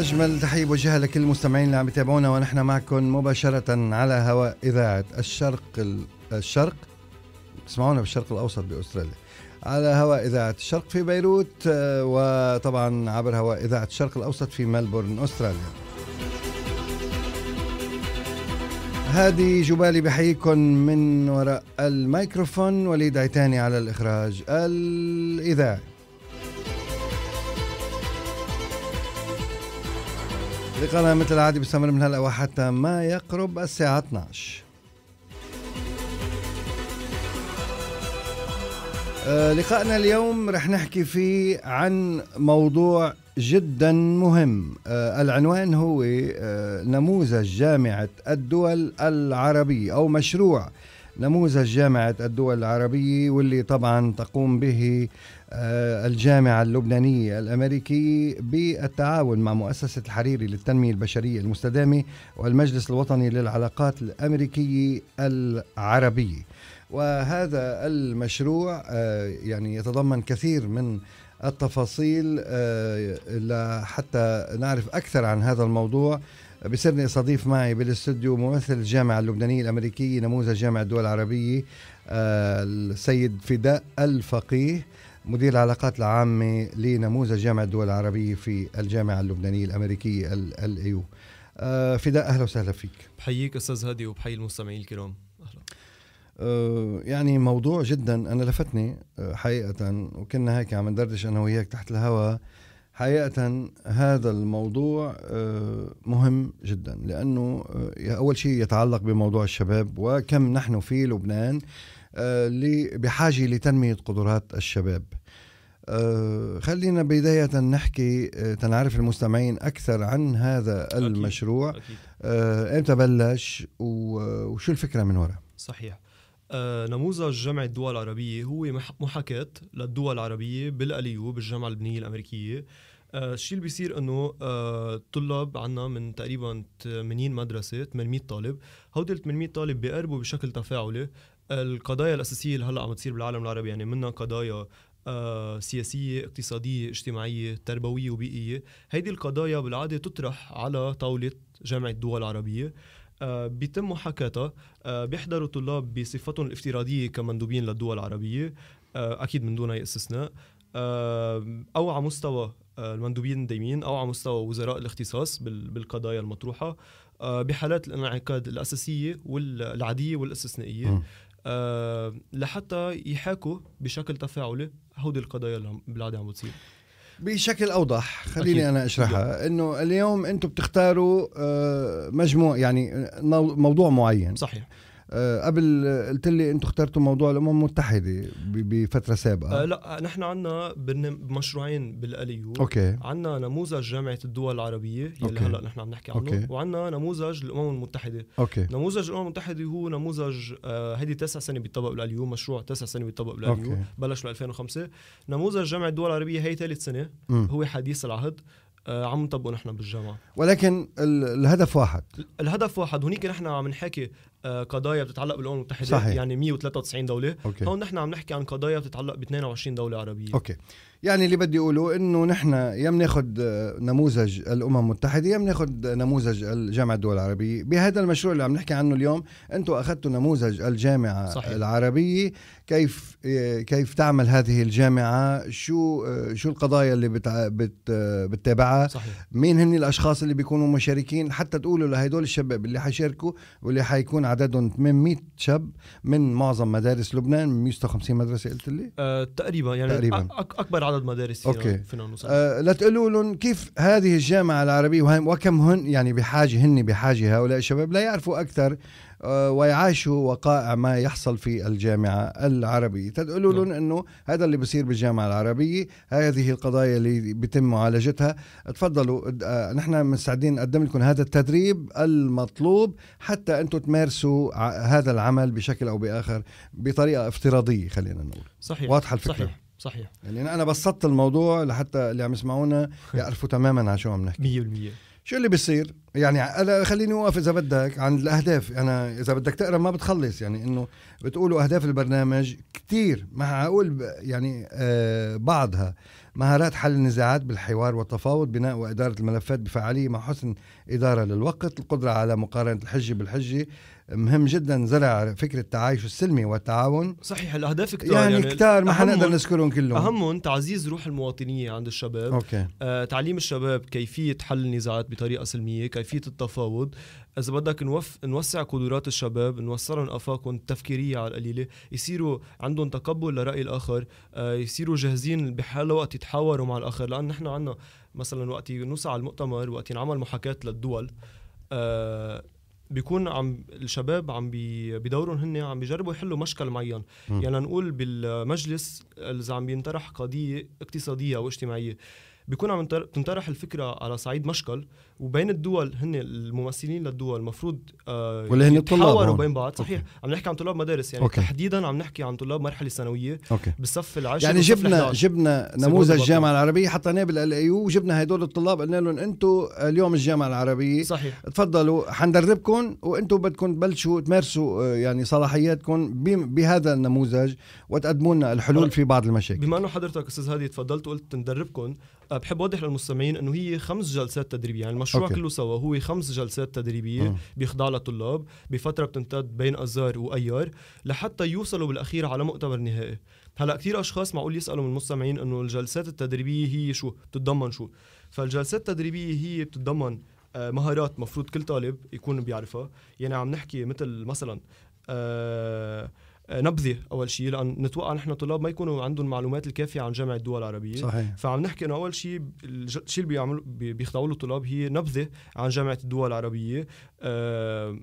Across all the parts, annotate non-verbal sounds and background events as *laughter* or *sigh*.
أجمل تحية بوجهها لكل المستمعين اللي عم يتابعونا ونحن معكم مباشرة على هواء إذاعة الشرق الشرق تسمعونا بالشرق الأوسط بأستراليا على هواء إذاعة الشرق في بيروت آه، وطبعا عبر هواء إذاعة الشرق الأوسط في ملبورن أستراليا هادي جبالي بحييكم من وراء الميكروفون وليد عيتاني على الإخراج الإذاعي لقاءنا مثل العادة بيستمر من هلا وحتى ما يقرب الساعة 12 آه، لقائنا اليوم رح نحكي فيه عن موضوع جدا مهم آه، العنوان هو آه، نموذج جامعة الدول العربية أو مشروع نموذج جامعة الدول العربية واللي طبعا تقوم به آه، الجامعة اللبنانية الأمريكي بالتعاون مع مؤسسة الحريري للتنمية البشرية المستدامة والمجلس الوطني للعلاقات الأمريكية العربية وهذا المشروع آه، يعني يتضمن كثير من التفاصيل آه، حتى نعرف أكثر عن هذا الموضوع بسرني استضيف معي بالاستوديو ممثل الجامعة اللبنانية الأمريكية نموذج جامعة الدول العربية السيد فداء الفقيه مدير العلاقات العامة لنموذج جامعة الدول العربية في الجامعة اللبنانية الأمريكية الأيو آه، فداء أهلا وسهلا فيك بحييك أستاذ هادي وبحيي المستمعين الكرام أهلا آه، يعني موضوع جدا أنا لفتني آه، حقيقة وكنا هيك عم ندردش أنا وياك تحت الهواء حقيقة هذا الموضوع مهم جدا لأنه أول شيء يتعلق بموضوع الشباب وكم نحن في لبنان اللي بحاجة لتنمية قدرات الشباب آه، خلينا بداية نحكي آه، تنعرف المستمعين أكثر عن هذا المشروع آه، إمتى بلش وشو الفكرة من وراء صحيح نموذج جمع الدول العربية هو محاكاة للدول العربية بالأليو بالجامعة اللبنانية الأمريكية آه، الشيء اللي بيصير انه الطلاب آه، عندنا من تقريبا 80 مدرسه 800 طالب هودي ال 800 طالب بيقربوا بشكل تفاعلي القضايا الاساسيه اللي هلا عم تصير بالعالم العربي يعني منها قضايا آه، سياسية اقتصادية اجتماعية تربوية وبيئية هيدي القضايا بالعادة تطرح على طاولة جامعة الدول العربية آه، بيتم محاكاتها آه، بيحضروا طلاب بصفتهم الافتراضية كمندوبين للدول العربية آه، أكيد من دون أي استثناء أو على مستوى آه، المندوبين الدائمين او على مستوى وزراء الاختصاص بالقضايا المطروحه آه، بحالات الانعقاد الاساسيه والعاديه والاستثنائيه آه، لحتى يحاكوا بشكل تفاعلي هودي القضايا اللي بالعاده عم بتصير بشكل اوضح خليني أكيد. انا اشرحها انه اليوم انتم بتختاروا مجموع يعني موضوع معين صحيح آه، قبل آه، قلت لي انتم اخترتوا موضوع الامم المتحده بفتره سابقه آه، لا نحن عندنا مشروعين بالاليو اوكي عندنا نموذج جامعه الدول العربيه يلي أوكي. هلا نحن عم نحكي عنه أوكي. وعندنا نموذج الامم المتحده اوكي نموذج الامم المتحده هو نموذج هيدي تسع سنه بيطبق بالاليو مشروع تسع سنه بيطبق بالاليو أوكي. بلش بال 2005 نموذج جامعه الدول العربيه هي ثالث سنه م. هو حديث العهد عم نطبقه نحن بالجامعه ولكن الهدف واحد الهدف واحد هنيك نحن عم نحكي آه، قضايا بتتعلق بالامم المتحده صحيح. يعني 193 دوله هون نحن عم نحكي عن قضايا بتتعلق ب 22 دوله عربيه اوكي يعني اللي بدي اقوله انه نحن يا بناخذ نموذج الامم المتحده يا بناخذ نموذج الجامعه الدول العربيه بهذا المشروع اللي عم نحكي عنه اليوم انتم اخذتوا نموذج الجامعه صحيح. العربيه كيف كيف تعمل هذه الجامعه شو شو القضايا اللي بتع... بت... بتتابعها مين هن الاشخاص اللي بيكونوا مشاركين حتى تقولوا لهدول الشباب اللي حيشاركوا واللي حيكون عددهم 800 شاب من معظم مدارس لبنان 150 مدرسه قلت لي أه تقريبا يعني تقريبا أكبر عدد مدارس اوكي فينا نوصل أه لا تقولوا لهم كيف هذه الجامعه العربيه وهم وكم هن يعني بحاجه هن بحاجه هؤلاء الشباب لا يعرفوا اكثر آه، ويعاشوا وقائع ما يحصل في الجامعه العربيه تقولوا لهم انه هذا اللي بصير بالجامعه العربيه هذه القضايا اللي بيتم معالجتها تفضلوا آه، نحن مستعدين نقدم لكم هذا التدريب المطلوب حتى انتم تمارسوا هذا العمل بشكل او باخر بطريقه افتراضيه خلينا نقول صحيح واضحه الفكره صحيح. صحيح يعني انا بسطت الموضوع لحتى اللي عم يسمعونا *laughs* يعرفوا تماما عن شو عم نحكي 100% شو اللي بيصير يعني انا خليني اوقف اذا بدك عن الاهداف انا اذا بدك تقرا ما بتخلص يعني انه بتقولوا اهداف البرنامج كثير ما اقول يعني آه بعضها مهارات حل النزاعات بالحوار والتفاوض بناء واداره الملفات بفعاليه مع حسن اداره للوقت القدره على مقارنه الحجه بالحجه مهم جدا زرع فكره التعايش السلمي والتعاون صحيح الاهداف كتار يعني, يعني كتار ما حنقدر نذكرهم كلهم اهمهم تعزيز روح المواطنيه عند الشباب أوكي. آه تعليم الشباب كيفيه حل النزاعات بطريقه سلميه كيفيه التفاوض اذا بدك نوف... نوسع قدرات الشباب نوسعهم افاقهم التفكيريه على القليله يصيروا عندهم تقبل لراي الاخر آه، يصيروا جاهزين بحال وقت يتحاوروا مع الاخر لان نحن عندنا مثلا وقت نوسع على المؤتمر وقت ينعمل محاكاه للدول آه، بيكون عم الشباب عم بي بدورهم هن عم بيجربوا يحلوا مشكل معين م. يعني نقول بالمجلس اذا عم بينطرح قضيه اقتصاديه واجتماعيه بيكون عم تنطرح الفكره على صعيد مشكل وبين الدول هن الممثلين للدول المفروض آه يتحاوروا هن الطلاب بين بعض صحيح أوكي. عم نحكي عن طلاب مدارس يعني أوكي. تحديدا عم نحكي عن طلاب مرحله ثانويه بالصف العاشر يعني جبنا جبنا نموذج الجامعه العربيه حطيناه بال يو وجبنا هدول الطلاب قلنا لهم انتم اليوم الجامعه العربيه صحيح تفضلوا حندربكم وانتم بدكم تبلشوا تمارسوا آه، يعني صلاحياتكم بهذا النموذج وتقدموا لنا الحلول طيب. في بعض المشاكل بما انه حضرتك استاذ هادي تفضلت وقلت ندربكم آه، بحب اوضح للمستمعين انه هي خمس جلسات تدريبيه يعني المشروع أوكي. كله سوا هو خمس جلسات تدريبيه آه. بيخضع لطلاب بفتره بتمتد بين ازار وايار لحتى يوصلوا بالاخير على مؤتمر نهائي هلا كثير اشخاص معقول يسالوا من المستمعين انه الجلسات التدريبيه هي شو بتتضمن شو فالجلسات التدريبيه هي بتتضمن آه، مهارات مفروض كل طالب يكون بيعرفها يعني عم نحكي مثل مثلا آه نبذه اول شيء لان نتوقع نحن طلاب ما يكونوا عندهم المعلومات الكافيه عن جامعه الدول العربيه صحيح. فعم نحكي انه اول شيء الشيء اللي بيعملوا بيخضعوا له الطلاب هي نبذه عن جامعه الدول العربيه آه،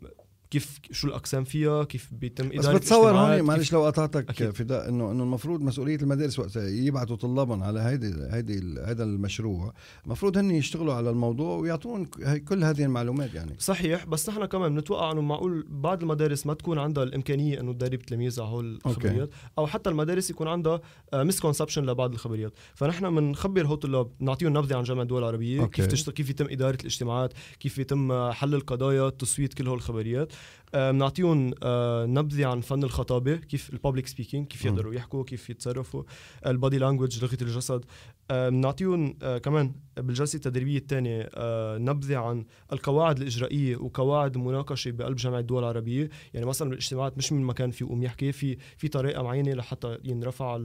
كيف شو الاقسام فيها كيف بيتم اداره بس بتصور هون معلش لو قطعتك فداء انه انه المفروض مسؤوليه المدارس وقت يبعثوا طلابهم على هيدي هيدي هذا المشروع المفروض هن يشتغلوا على الموضوع ويعطون كل هذه المعلومات يعني صحيح بس نحن كمان بنتوقع انه معقول بعض المدارس ما تكون عندها الامكانيه انه تدرب تلاميذ على هول الخبريات او حتى المدارس يكون عندها مسكونسبشن آه، لبعض الخبريات فنحن بنخبر هول الطلاب نعطيهم نبذه عن جامعه الدول العربيه أوكي. كيف تشتغل كيف يتم اداره الاجتماعات كيف يتم حل القضايا تصويت كل هول الخبريات آه، بنعطيهم آه، نبذه عن فن الخطابه كيف الببليك سبيكينج كيف يقدروا يحكوا كيف يتصرفوا آه، البادي لانجوج لغه الجسد بنعطيهم كمان بالجلسه التدريبيه الثانيه نبذه عن القواعد الاجرائيه وقواعد مناقشه بقلب جامعه الدول العربيه يعني مثلا بالاجتماعات مش من مكان في يقوم يحكي في في طريقه معينه لحتى ينرفع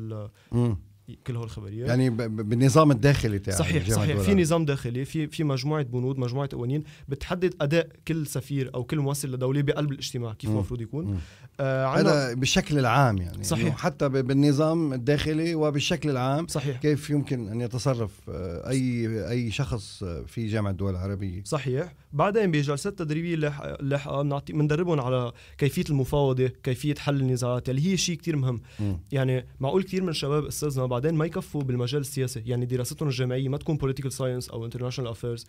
كل هول الخبريات يعني بالنظام الداخلي تاعه صحيح صحيح في نظام داخلي في في مجموعه بنود مجموعه قوانين بتحدد اداء كل سفير او كل ممثل لدوله بقلب الاجتماع كيف المفروض يكون آه هذا بالشكل العام يعني صحيح حتى بالنظام الداخلي وبالشكل العام صحيح كيف يمكن ان يتصرف آه، اي اي شخص آه، في جامعه الدول العربيه صحيح بعدين بجلسات تدريبيه لاحقه بنعطي بندربهم على كيفيه المفاوضه كيفيه حل النزاعات اللي يعني هي شيء كثير مهم م. يعني معقول كثير من الشباب استاذنا بعد بعدين ما يكفوا بالمجال السياسي يعني دراستهم الجامعيه ما تكون بوليتيكال ساينس او انترناشونال افيرز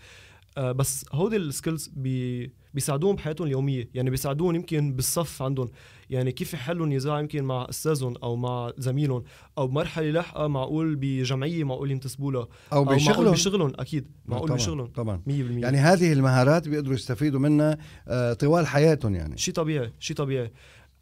آه، بس هودي السكيلز بي بيساعدوهم بحياتهم اليوميه يعني بيساعدوهم يمكن بالصف عندهم يعني كيف يحلوا النزاع يمكن مع استاذهم او مع زميلهم او بمرحله لاحقه معقول بجمعيه معقول ينتسبوا لها او, أو بشغلهم بشغلهم اكيد نعم، معقول طبعًا بشغلهم طبعا 100% يعني هذه المهارات بيقدروا يستفيدوا منها آه، طوال حياتهم يعني شيء طبيعي شيء طبيعي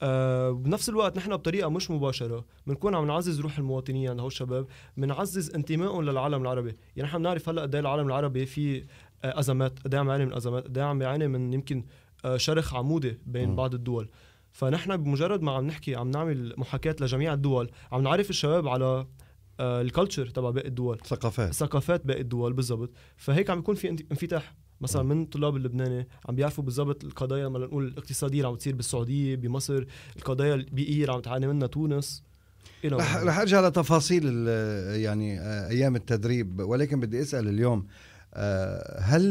آه، بنفس الوقت نحن بطريقه مش مباشره بنكون عم نعزز روح المواطنيه عند الشباب بنعزز انتمائهم للعالم العربي يعني نحن بنعرف هلا قد إيه العالم العربي في آه، ازمات قد إيه عم يعاني من ازمات قد إيه عم يعاني من يمكن آه، شرخ عمودي بين م. بعض الدول فنحن بمجرد ما عم نحكي عم نعمل محاكاة لجميع الدول عم نعرف الشباب على الكالتشر تبع باقي الدول ثقافات ثقافات باقي الدول بالضبط فهيك عم يكون في انفتاح مثلا من الطلاب اللبناني عم بيعرفوا بالضبط القضايا مثلا نقول الاقتصاديه اللي عم تصير بالسعوديه بمصر القضايا البيئيه اللي عم تعاني منها تونس إيه رح, رح ارجع لتفاصيل يعني آه، ايام التدريب ولكن بدي اسال اليوم آه، هل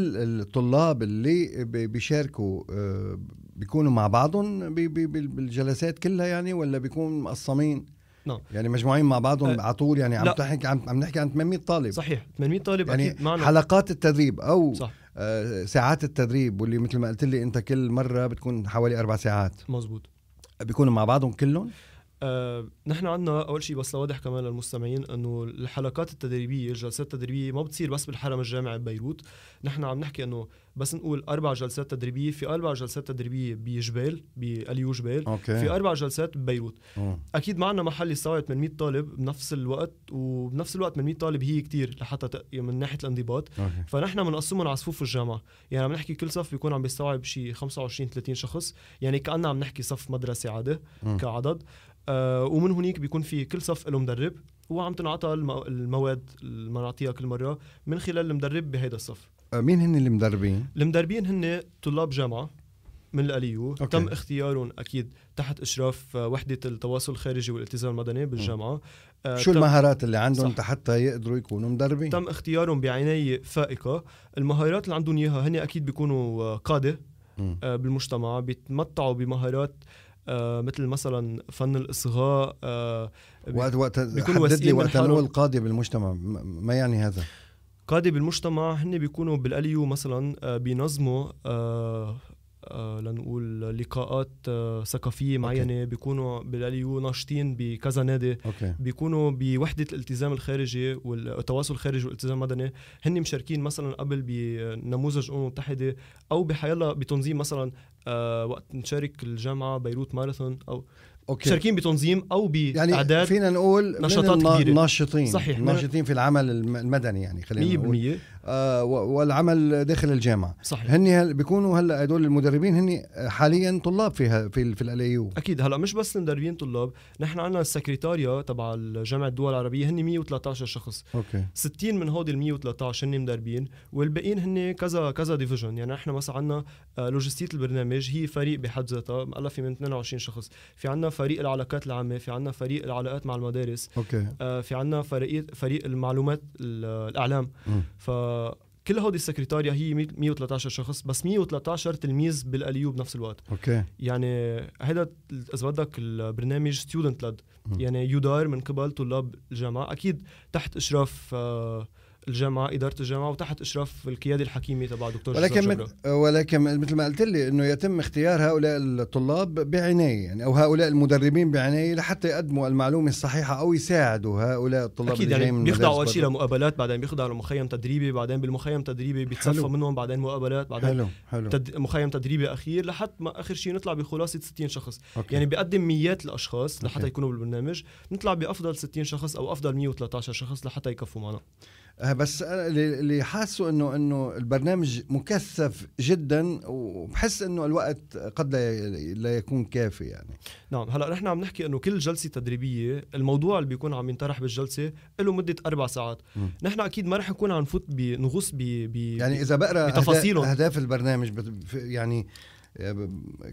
الطلاب اللي بيشاركوا آه، بيكونوا مع بعضهم بالجلسات كلها يعني ولا بيكونوا مقسمين؟ نعم يعني مجموعين مع بعضهم أه على طول يعني عم تحكي عم, عم نحكي عن 800 طالب صحيح 800 طالب يعني معنا. حلقات التدريب او صح. آه، ساعات التدريب واللي مثل ما قلت لي انت كل مره بتكون حوالي اربع ساعات مزبوط بيكونوا مع بعضهم كلهم آه، نحن عندنا اول شيء بس لوضح كمان للمستمعين انه الحلقات التدريبيه الجلسات التدريبيه ما بتصير بس بالحرم الجامعي ببيروت نحن عم نحكي انه بس نقول اربع جلسات تدريبيه في اربع جلسات تدريبيه بجبال باليو جبال أوكي. في اربع جلسات ببيروت أوه. اكيد معنا محل يستوعب 800 طالب بنفس الوقت وبنفس الوقت 800 طالب هي كتير لحتى يعني من ناحيه الانضباط فنحن بنقسمهم على صفوف الجامعه يعني عم نحكي كل صف بيكون عم بيستوعب شي 25 30 شخص يعني كاننا عم نحكي صف مدرسه عادي كعدد آه، ومن هنيك بيكون في كل صف له مدرب وعم تنعطى المواد اللي بنعطيها كل مره من خلال المدرب بهيدا الصف آه، مين هن المدربين؟ المدربين هن طلاب جامعه من الاليو أوكي. تم اختيارهم اكيد تحت اشراف آه، وحده التواصل الخارجي والالتزام المدني بالجامعه آه شو المهارات اللي عندهم حتى يقدروا يكونوا مدربين تم اختيارهم بعنايه فائقه المهارات اللي عندهم اياها هن اكيد بيكونوا قاده آه بالمجتمع بيتمتعوا بمهارات آه آه، مثل مثلا فن الاصغاء آه، وقت وقت بيكون حدد لي وقت نقول قاضي بالمجتمع ما يعني هذا قاضي بالمجتمع هن بيكونوا بالاليو مثلا آه، بينظموا لنقول لقاءات ثقافيه معينه أوكي. بيكونوا بالاليو ناشطين بكذا نادي أوكي. بيكونوا بوحده الالتزام الخارجي والتواصل الخارجي والالتزام المدني هن مشاركين مثلا قبل بنموذج الامم المتحده او بحيلا بتنظيم مثلا آه وقت نشارك الجامعه بيروت ماراثون او أوكي. مشاركين بتنظيم او يعني باعداد يعني فينا نقول نشاطات كبيره ناشطين صحيح ناشطين في العمل المدني يعني خلينا 100% آه، والعمل داخل الجامعه صحيح هن هل بيكونوا هلا هدول المدربين هن حاليا طلاب فيها في في الاي يو اكيد هلا مش بس مدربين طلاب نحن عندنا السكرتاريا تبع جامعه الدول العربيه هن 113 شخص اوكي 60 من هودي ال 113 هن مدربين والباقيين هن كذا كذا ديفيجن يعني نحن مثلا عندنا لوجستيه البرنامج هي فريق بحد ذاتها مؤلف من 22 شخص في عندنا فريق العلاقات العامه في عندنا فريق العلاقات مع المدارس اوكي آه، في عندنا فريق فريق المعلومات الاعلام م. كل هودي السكرتاريا هي 113 شخص بس 113 تلميذ بالاليو بنفس الوقت اوكي يعني هذا اذا بدك البرنامج ستودنت لد يعني يدار من قبل طلاب الجامعه اكيد تحت اشراف آه الجامعه اداره الجامعه وتحت اشراف القياده الحكيمه تبع دكتور ولكن جبرة. ولكن مثل ما قلت لي انه يتم اختيار هؤلاء الطلاب بعنايه يعني او هؤلاء المدربين بعنايه لحتى يقدموا المعلومه الصحيحه او يساعدوا هؤلاء الطلاب اكيد يعني بيخضعوا اول شيء لمقابلات بعدين بيخضعوا لمخيم تدريبي بعدين بالمخيم التدريبي بيتصفى منهم بعدين مقابلات بعدين حلو. حلو. تد... مخيم تدريبي اخير لحتى ما اخر شيء نطلع بخلاصه 60 شخص أوكي. يعني بقدم ميات الاشخاص لحتى أوكي. يكونوا بالبرنامج نطلع بافضل 60 شخص او افضل 113 شخص لحتى يكفوا معنا آه، بس اللي حاسه انه انه البرنامج مكثف جدا وبحس انه الوقت قد لا يكون كافي يعني نعم هلا نحن عم نحكي انه كل جلسه تدريبيه الموضوع اللي بيكون عم ينطرح بالجلسه له مده اربع ساعات نحن اكيد ما رح نكون عم نفوت بنغوص ب يعني اذا بقرا بتفاصيلهم اهداف البرنامج يعني آه،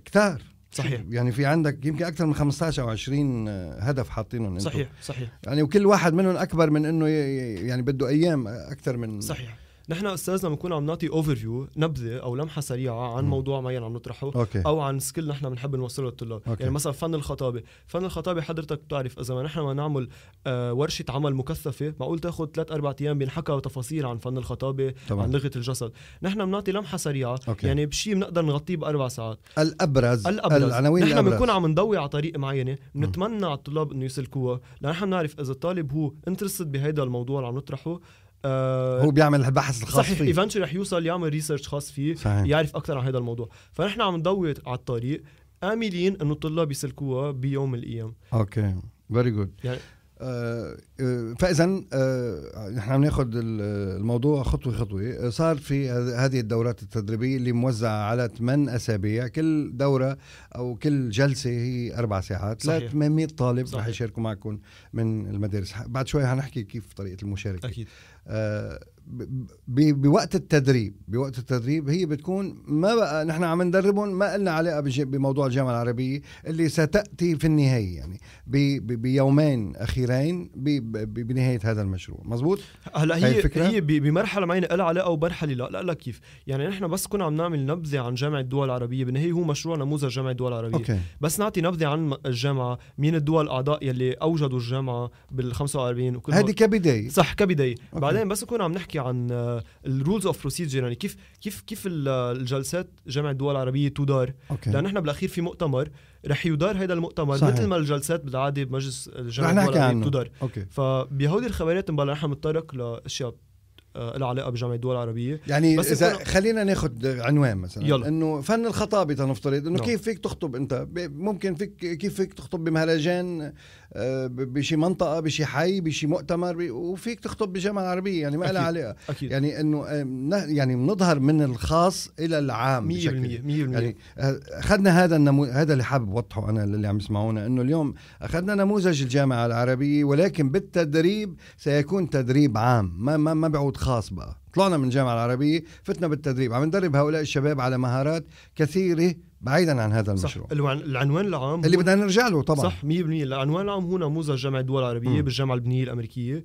كثار صحيح يعني في عندك يمكن اكثر من 15 او 20 آه، هدف حاطينهم صحيح صحيح يعني وكل واحد منهم اكبر من انه يعني بده ايام اكثر من صحيح نحن استاذنا بنكون عم نعطي اوفر فيو نبذه او لمحه سريعه عن م. موضوع معين عم نطرحه أوكي. او عن سكيل نحن بنحب نوصله للطلاب أوكي. يعني مثلا فن الخطابه فن الخطابه حضرتك بتعرف اذا ما نحن ما نعمل آه ورشه عمل مكثفه معقول تاخذ ثلاث اربع ايام بينحكى تفاصيل عن فن الخطابه طبعا. عن لغه الجسد نحن بنعطي لمحه سريعه أوكي. يعني بشيء بنقدر نغطيه باربع ساعات الابرز الابرز العناوين نحن بنكون عم ندوي على طريق معينه بنتمنى على الطلاب انه يسلكوها لنحن بنعرف اذا الطالب هو انترستد بهذا الموضوع اللي عم نطرحه آه هو بيعمل البحث الخاص صحيح فيه ايفنتشلي رح يوصل يعمل ريسيرش خاص فيه صحيح. يعرف اكثر عن هذا الموضوع فنحن عم ندور على الطريق املين انه الطلاب يسلكوها بيوم الايام اوكي فيري جود يعني آه، آه، فاذا آه، نحن عم ناخذ الموضوع خطوه خطوه صار في هذه الدورات التدريبيه اللي موزعه على ثمان اسابيع كل دوره او كل جلسه هي اربع ساعات صحيح. ل 800 طالب رح يشاركوا معكم من المدارس بعد شوي حنحكي كيف طريقه المشاركه اكيد بوقت التدريب بوقت التدريب هي بتكون ما بقى نحن عم ندربهم ما لنا علاقه بموضوع الجامعه العربيه اللي ستاتي في النهايه يعني بيومين اخيرين بنهايه هذا المشروع مزبوط هلا هي هي, الفكرة؟ هي بمرحله معينه لها علاقه ومرحله لا لا, لا كيف يعني نحن بس كنا عم نعمل نبذه عن جامعه الدول العربيه بالنهايه هو مشروع نموذج جامعه الدول العربيه أوكي. بس نعطي نبذه عن الجامعه مين الدول الاعضاء يلي اوجدوا الجامعه بال 45 هذه كبدايه صح كبدايه بعدين بس كنا عم نحكي نحكي عن الرولز اوف بروسيدجر يعني كيف كيف كيف آه، الجلسات جامعه الدول العربيه تدار أوكي. لان نحن بالاخير في مؤتمر رح يدار هذا المؤتمر صحيح. مثل ما الجلسات بالعاده بمجلس جامعه الدول العربيه تدار فبهودي الخبريات مبلا نحن بنتطرق لاشياء آه، له علاقه بجامعه الدول العربية يعني بس اذا يكون... خلينا ناخذ عنوان مثلا يلا. انه فن الخطابه تنفترض انه نعم. كيف فيك تخطب انت ممكن فيك كيف فيك تخطب بمهرجان آه، بشي منطقه بشي حي بشي مؤتمر وفيك تخطب بجامعه العربيه يعني ما لها علاقه أكيد. يعني انه آه، يعني بنظهر من الخاص الى العام 100% 100% يعني, يعني اخذنا هذا النمو... هذا اللي حابب اوضحه انا للي عم يسمعونا انه اليوم اخذنا نموذج الجامعه العربيه ولكن بالتدريب سيكون تدريب عام ما ما, ما بعود خاص خاص بقى طلعنا من الجامعه العربيه فتنا بالتدريب عم ندرب هؤلاء الشباب على مهارات كثيره بعيدا عن هذا المشروع صح. العنوان العام اللي بدنا نرجع له طبعا صح 100% العنوان العام هو نموذج جامعه الدول العربيه م. بالجامعه البنيه الامريكيه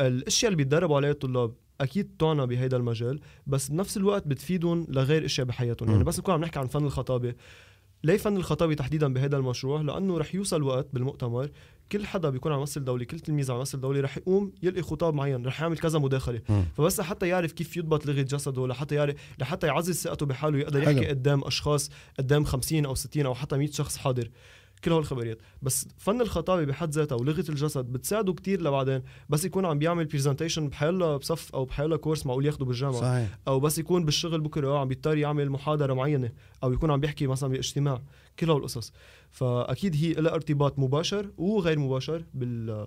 الاشياء اللي بيتدربوا عليها الطلاب اكيد طعنا بهذا المجال بس بنفس الوقت بتفيدهم لغير اشياء بحياتهم يعني بس نكون عم نحكي عن فن الخطابه ليه فن الخطابه تحديدا بهذا المشروع؟ لانه رح يوصل وقت بالمؤتمر كل حدا بيكون عم يمثل دولي كل تلميذ عم يمثل دولي رح يقوم يلقي خطاب معين رح يعمل كذا مداخله مم. فبس حتى يعرف كيف يضبط لغه جسده لحتى يعرف لحتى يعزز ثقته بحاله يقدر يحكي حلو. قدام اشخاص قدام 50 او 60 او حتى 100 شخص حاضر كل هول الخبريات بس فن الخطابه بحد ذاتها ولغه الجسد بتساعده كتير لبعدين بس يكون عم بيعمل برزنتيشن بحاله بصف او بحاله كورس معقول ياخده بالجامعه صحيح. او بس يكون بالشغل بكره آه، عم بيضطر يعمل محاضره معينه او يكون عم بيحكي مثلا باجتماع كل هالقصص فاكيد هي لها ارتباط مباشر وغير مباشر بال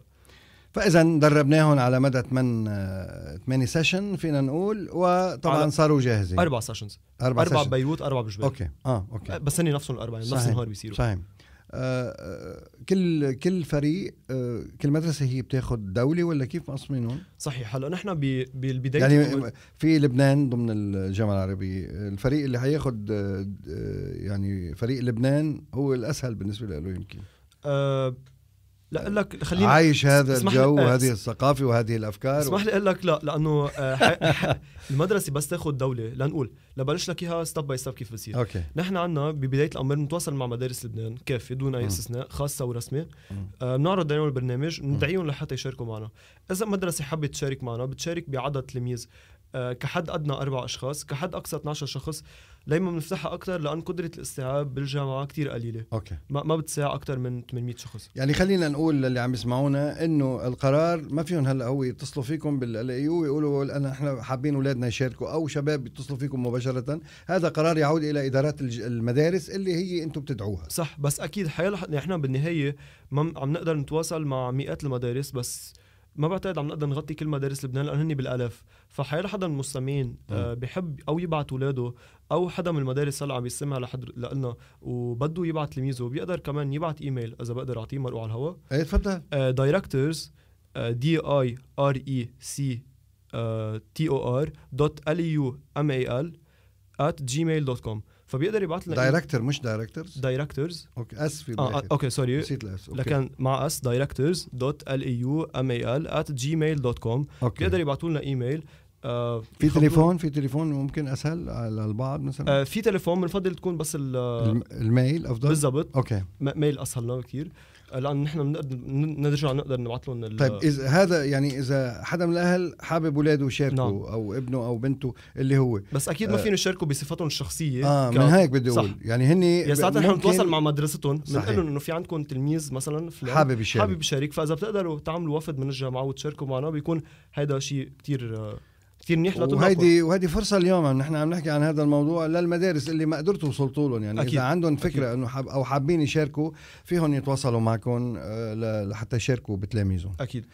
فاذا دربناهم على مدى 8 8 سيشن فينا نقول وطبعا صاروا جاهزين اربع سيشنز اربع, أربع سيشن. بيروت اربع بجبال اوكي اه اوكي بس هن نفسهم الاربعه نفس النهار بيصيروا صحيح آه، آه، كل كل فريق آه، كل مدرسه هي بتاخذ دوله ولا كيف مقسمينهم؟ صحيح هلا نحن بالبدايه يعني في لبنان ضمن الجامعه العربيه الفريق اللي حياخذ يعني فريق لبنان هو الاسهل بالنسبه له يمكن أه لا اقول لك خليني عايش هذا الجو آه، وهذه الثقافه وهذه الافكار اسمح لي اقول لك لا لانه آه، المدرسه بس تاخذ دوله لنقول لبلش لك اياها ستيب باي ستيب كيف بصير اوكي نحن عندنا ببدايه الامر بنتواصل مع مدارس لبنان كافي دون اي استثناء خاصه ورسمي بنعرض آه عليهم البرنامج بندعيهم لحتى يشاركوا معنا اذا مدرسه حابه تشارك معنا بتشارك بعدد تلاميذ آه، كحد ادنى اربع اشخاص كحد اقصى 12 شخص ليما بنفتحها اكثر لان قدره الاستيعاب بالجامعه كتير قليله اوكي ما, ما بتساع اكثر من 800 شخص يعني خلينا نقول للي عم يسمعونا انه القرار ما فيهم هلا هو يتصلوا فيكم بالايو ويقولوا انا احنا حابين اولادنا يشاركوا او شباب يتصلوا فيكم مباشره هذا قرار يعود الى ادارات المدارس اللي هي انتم بتدعوها صح بس اكيد حيلاحظ نحن بالنهايه ما عم نقدر نتواصل مع مئات المدارس بس ما بعتقد عم نقدر نغطي كل مدارس لبنان لانه هن بالالاف فحيال حدا من المستمعين آه، نعم. بحب او يبعت اولاده او حدا من المدارس هلا عم يسمع لحد لنا وبده يبعت تلميذه بيقدر كمان يبعت ايميل اذا بقدر اعطيه مرقوع على الهواء ايه تفضل دايركتورز دي اي ار اي سي تي او ار دوت ال يو ام اي ال دوت gmail.com فبيقدر يبعت لنا دايركتر مش دايركترز دايركترز اوكي اس في آه, آه، اوكي سوري نسيت الاس لكن مع اس دايركترز دوت ال اي يو ام اي ال ات جيميل دوت كوم بيقدر يبعتوا لنا ايميل آه في تليفون في تليفون ممكن اسهل على البعض مثلا آه في تليفون بنفضل تكون بس الميل افضل بالضبط اوكي ميل اسهل لنا كثير الان نحن بنقدر نرجع نقدر نبعث لهم طيب اذا هذا يعني اذا حدا من الاهل حابب اولاده يشاركوا نعم. او ابنه او بنته اللي هو بس اكيد ما آه. فينا يشاركوا بصفتهم الشخصيه اه ك... من هيك بدي اقول يعني هن يعني ساعتها نحن نتواصل مع مدرستهم بنقول لهم انه في عندكم تلميذ مثلا فلان حابب يشارك حابب يشارك فاذا بتقدروا تعملوا وفد من الجامعه وتشاركوا معنا بيكون هيدا شيء كثير آه، كثير منيح لطلاب وهيدي وهيدي فرصه اليوم نحن عم نحكي عن هذا الموضوع للمدارس اللي ما قدرتوا وصلتوا لهم يعني أكيد. اذا عندهم فكره أكيد. انه حاب او حابين يشاركوا فيهم يتواصلوا معكم آه، لحتى يشاركوا بتلاميذهم اكيد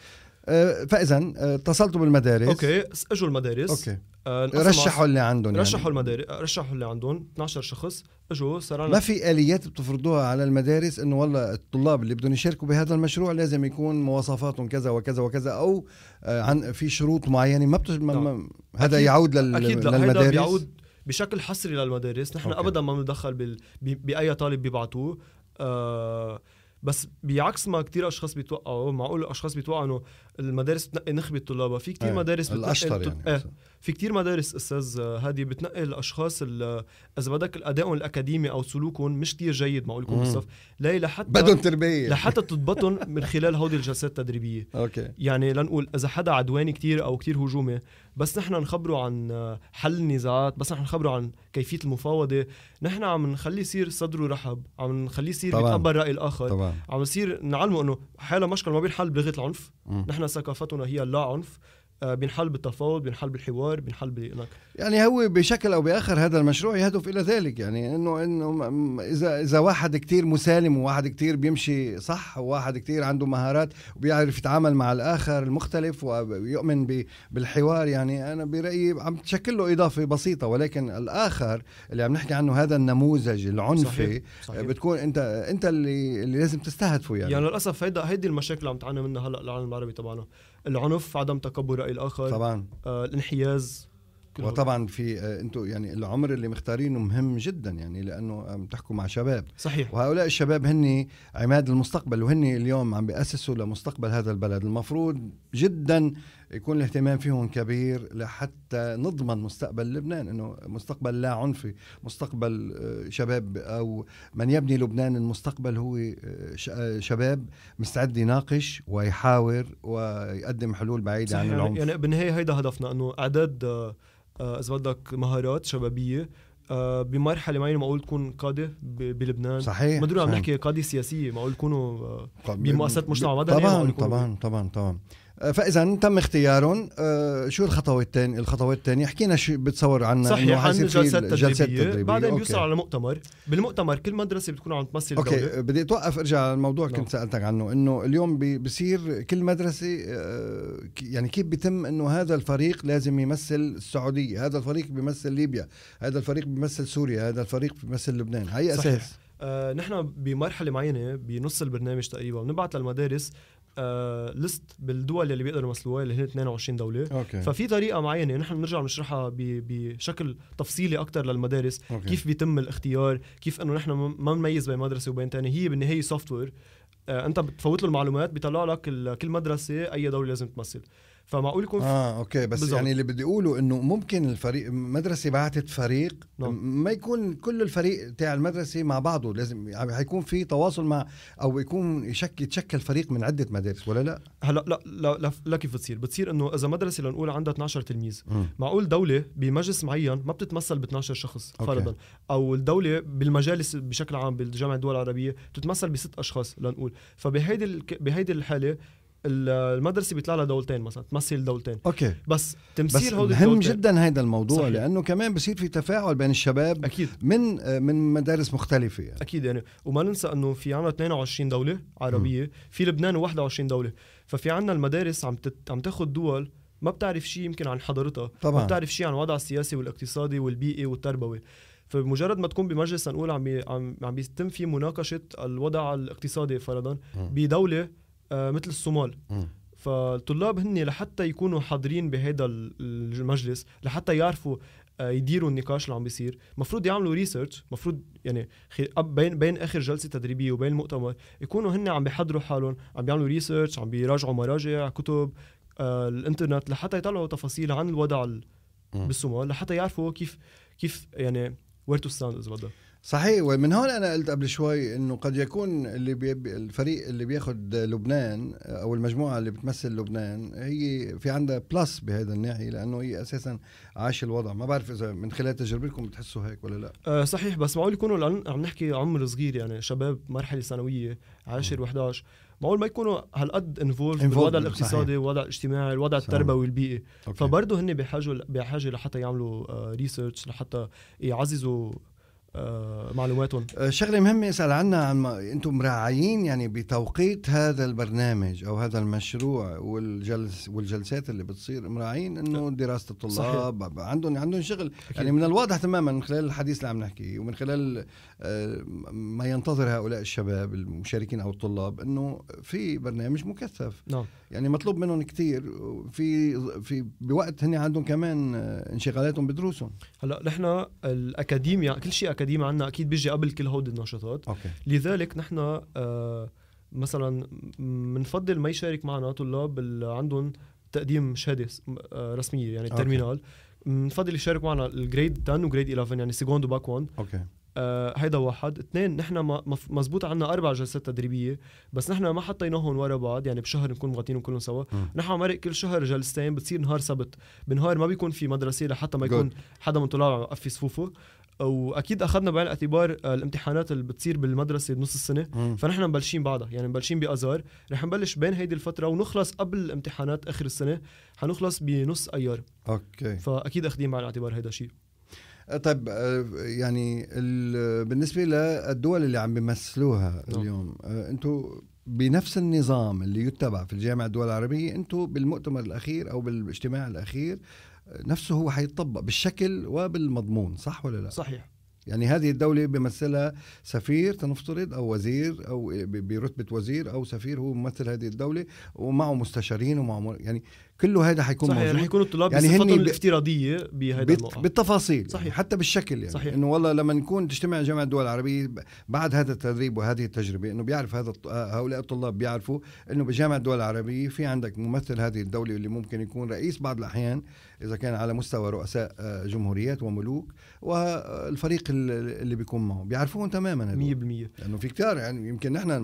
آه، فاذا آه، اتصلتوا بالمدارس اوكي اجوا المدارس اوكي آه، يعني. رشحوا اللي عندهم رشحوا يعني. المدارس رشحوا اللي عندهم 12 شخص اجوا صار ما في اليات بتفرضوها على المدارس انه والله الطلاب اللي بدهم يشاركوا بهذا المشروع لازم يكون مواصفاتهم كذا وكذا وكذا او عن في شروط معينه ما, بتش... ما نعم. هذا يعود لل... أكيد لا. للمدارس هذا بيعود بشكل حصري للمدارس نحن أوكي. ابدا ما بنتدخل بال... ب... باي طالب بيبعتوه آه بس بعكس ما كثير اشخاص بيتوقعوا معقول اشخاص بيتوقعوا انه المدارس بتنقي نخبه طلابها في كثير إيه، مدارس الاشطر بتنقي... يعني ايه في كثير مدارس استاذ هادي بتنقي الاشخاص اذا بدك ادائهم الاكاديمي او سلوكهم مش كثير جيد معقول يكون بالصف ليه لحتى بدهم تربيه لحتى *laughs* تضبطهم من خلال هودي الجلسات التدريبيه اوكي يعني لنقول اذا حدا عدواني كثير او كثير هجومي بس نحن نخبره عن حل النزاعات بس نحن نخبره عن كيفيه المفاوضه نحن عم نخليه يصير صدره رحب عم نخليه يصير يتقبل راي الاخر طبعاً. عم نصير نعلمه انه حاله مشكله ما بينحل بلغه العنف م. نحن ثقافتنا هي اللا عنف آه، بينحل بالتفاوض بينحل بالحوار بينحل بنك يعني هو بشكل او باخر هذا المشروع يهدف الى ذلك يعني انه انه اذا اذا واحد كتير مسالم وواحد كتير بيمشي صح وواحد كتير عنده مهارات وبيعرف يتعامل مع الاخر المختلف ويؤمن بالحوار يعني انا برايي عم تشكل له اضافه بسيطه ولكن الاخر اللي عم نحكي عنه هذا النموذج العنفي صحيح. صحيح. بتكون انت انت اللي اللي لازم تستهدفه يعني يعني للاسف هيدا هيدي المشاكل اللي عم تعاني منها هلا العالم العربي تبعنا العنف عدم تقبل راي الاخر طبعا آه الانحياز وطبعا في آه، انتم يعني العمر اللي مختارينه مهم جدا يعني لانه عم آه، تحكوا مع شباب صحيح وهؤلاء الشباب هن عماد المستقبل وهن اليوم عم بياسسوا لمستقبل هذا البلد المفروض جدا يكون الاهتمام فيهم كبير لحتى نضمن مستقبل لبنان انه مستقبل لا عنفي مستقبل آه، شباب او من يبني لبنان المستقبل هو آه، آه، شباب مستعد يناقش ويحاور ويقدم حلول بعيده عن يعني- العنف يعني بالنهايه هيدا هدفنا انه اعداد اذا بدك مهارات شبابيه بمرحله معينه معقول تكون قاده بلبنان صحيح ما عم نحكي قاده سياسيه معقول يكونوا بمؤسسات مجتمع مدني طبعا طبعا طبعا طبعا فاذا تم اختيارهم آه، شو الخطوات الثانيه الخطوات الثانيه حكينا شو بتصور عنا صحيح عن جلسات تدريبيه تدريبية. بعدين بيوصل على مؤتمر بالمؤتمر كل مدرسه بتكون عم تمثل اوكي الدولة. بدي اتوقف ارجع على الموضوع نعم. كنت سالتك عنه انه اليوم بصير كل مدرسه آه، يعني كيف بيتم انه هذا الفريق لازم يمثل السعوديه هذا الفريق بيمثل ليبيا هذا الفريق بيمثل سوريا هذا الفريق بيمثل لبنان هي اساس آه، نحن بمرحله معينه بنص البرنامج تقريبا بنبعث للمدارس ليست آه، بالدول اللي بيقدروا يمثلوها اللي هي 22 دوله أوكي. ففي طريقه معينه نحن بنرجع بنشرحها بشكل تفصيلي اكثر للمدارس أوكي. كيف بيتم الاختيار كيف انه نحن ما بنميز بين مدرسه وبين ثانيه هي بالنهايه سوفت وير آه، انت بتفوت له المعلومات بيطلع لك كل مدرسه اي دوله لازم تمثل فمعقول يكون اه اوكي بس بالزبط. يعني اللي بدي اقوله انه ممكن الفريق مدرسه بعثت فريق نعم. ما يكون كل الفريق تاع المدرسه مع بعضه لازم يعني حيكون في تواصل مع او يكون يشكل يتشكل فريق من عده مدارس ولا لا هلا لا لا, لا, لا كيف بتصير بتصير انه اذا مدرسه لنقول عندها 12 تلميذ م. معقول دوله بمجلس معين ما بتتمثل ب 12 شخص فرضا او الدوله بالمجالس بشكل عام بالجامعه الدول العربيه بتتمثل بست اشخاص لنقول فبهيدي بهيدي الحاله المدرسه بيطلع لها دولتين مثلا تمثل دولتين اوكي بس تمثيل هودي مهم جدا هيدا الموضوع صحيح. لانه كمان بصير في تفاعل بين الشباب اكيد من من مدارس مختلفه يعني. اكيد يعني وما ننسى انه في عنا 22 دوله عربيه م. في لبنان و21 دوله ففي عنا المدارس عم تت... عم تاخذ دول ما بتعرف شيء يمكن عن حضارتها طبعا ما بتعرف شيء عن الوضع السياسي والاقتصادي والبيئي والتربوي فمجرد ما تكون بمجلس نقول عم عم عم بيتم في مناقشه الوضع الاقتصادي فرضا بدوله آه، مثل الصومال فالطلاب هن لحتى يكونوا حاضرين بهذا المجلس لحتى يعرفوا آه، يديروا النقاش اللي عم بيصير مفروض يعملوا ريسيرش مفروض يعني بين بين اخر جلسه تدريبيه وبين المؤتمر يكونوا هن عم بيحضروا حالهم عم بيعملوا ريسيرش عم بيراجعوا مراجع كتب آه، الانترنت لحتى يطلعوا تفاصيل عن الوضع بالصومال لحتى يعرفوا كيف كيف يعني وير تو ستاند اذا بدك صحيح ومن هون انا قلت قبل شوي انه قد يكون اللي بي الفريق اللي بياخذ لبنان او المجموعه اللي بتمثل لبنان هي في عندها بلس بهذا الناحيه لانه هي اساسا عاش الوضع ما بعرف اذا من خلال تجربتكم بتحسوا هيك ولا لا أه صحيح بس معقول يكونوا عم نحكي عمر صغير يعني شباب مرحله ثانويه 10 و11 معقول ما يكونوا هالقد انفولف بالوضع الاقتصادي والوضع الاجتماعي الوضع التربوي البيئي فبرضه هن بحاجه بحاجه لحتى يعملوا ريسيرش آه، لحتى يعززوا آه، معلوماتهم آه، شغله مهمه اسال عنها عن ما انتم مراعيين يعني بتوقيت هذا البرنامج او هذا المشروع والجلس والجلسات اللي بتصير مراعيين انه نعم. دراسه الطلاب صحيح. عندهم عندهم شغل أكيد. يعني من الواضح تماما من خلال الحديث اللي عم نحكيه ومن خلال آه، ما ينتظر هؤلاء الشباب المشاركين او الطلاب انه في برنامج مكثف نعم. يعني مطلوب منهم كثير في في بوقت هن عندهم كمان انشغالاتهم بدروسهم هلا نحن الاكاديميا كل شيء أكاديمي. الاكاديمي عندنا اكيد بيجي قبل كل هود النشاطات أوكي. لذلك نحن آه، مثلا بنفضل ما يشارك معنا طلاب اللي عندهم تقديم شهاده آه، رسميه يعني الترمينال بنفضل يشارك معنا الجريد 10 وجريد 11 يعني سيكوند وباك 1 اوكي آه هيدا واحد اثنين نحن مزبوط عندنا اربع جلسات تدريبيه بس نحن ما حطيناهم ورا بعض يعني بشهر نكون مغطينهم كلهم سوا نحن مرق كل شهر جلستين بتصير نهار سبت بنهار ما بيكون في مدرسه لحتى ما يكون حدا من عم مقفي صفوفه واكيد اخذنا بعين الاعتبار آه، الامتحانات اللي بتصير بالمدرسه بنص السنه مم. فنحن مبلشين بعدها يعني مبلشين بازار رح نبلش بين هيدي الفتره ونخلص قبل الامتحانات اخر السنه حنخلص بنص ايار اوكي فاكيد اخذين بعين الاعتبار هيدا الشيء آه، طيب آه، يعني بالنسبه للدول اللي عم بيمثلوها نعم. اليوم انتم بنفس النظام اللي يتبع في الجامعه الدول العربيه انتم بالمؤتمر الاخير او بالاجتماع الاخير نفسه هو حيطبق بالشكل وبالمضمون صح ولا لا صحيح يعني هذه الدولة بمثلها سفير تنفترض أو وزير أو برتبة وزير أو سفير هو ممثل هذه الدولة ومعه مستشارين ومعه يعني كله هذا حيكون صحيح موجود يعني الطلاب يعني هن الافتراضيه بهذا بت... بالتفاصيل يعني صحيح حتى بالشكل يعني صحيح. انه والله لما نكون تجتمع جامعه الدول العربيه بعد هذا التدريب وهذه التجربه انه بيعرف هذا آه، هؤلاء الطلاب بيعرفوا انه بجامعه الدول العربيه في عندك ممثل هذه الدوله اللي ممكن يكون رئيس بعض الاحيان اذا كان على مستوى رؤساء آه، جمهوريات وملوك والفريق اللي بيكون معه بيعرفون تماما 100% لانه يعني في كثار يعني يمكن نحن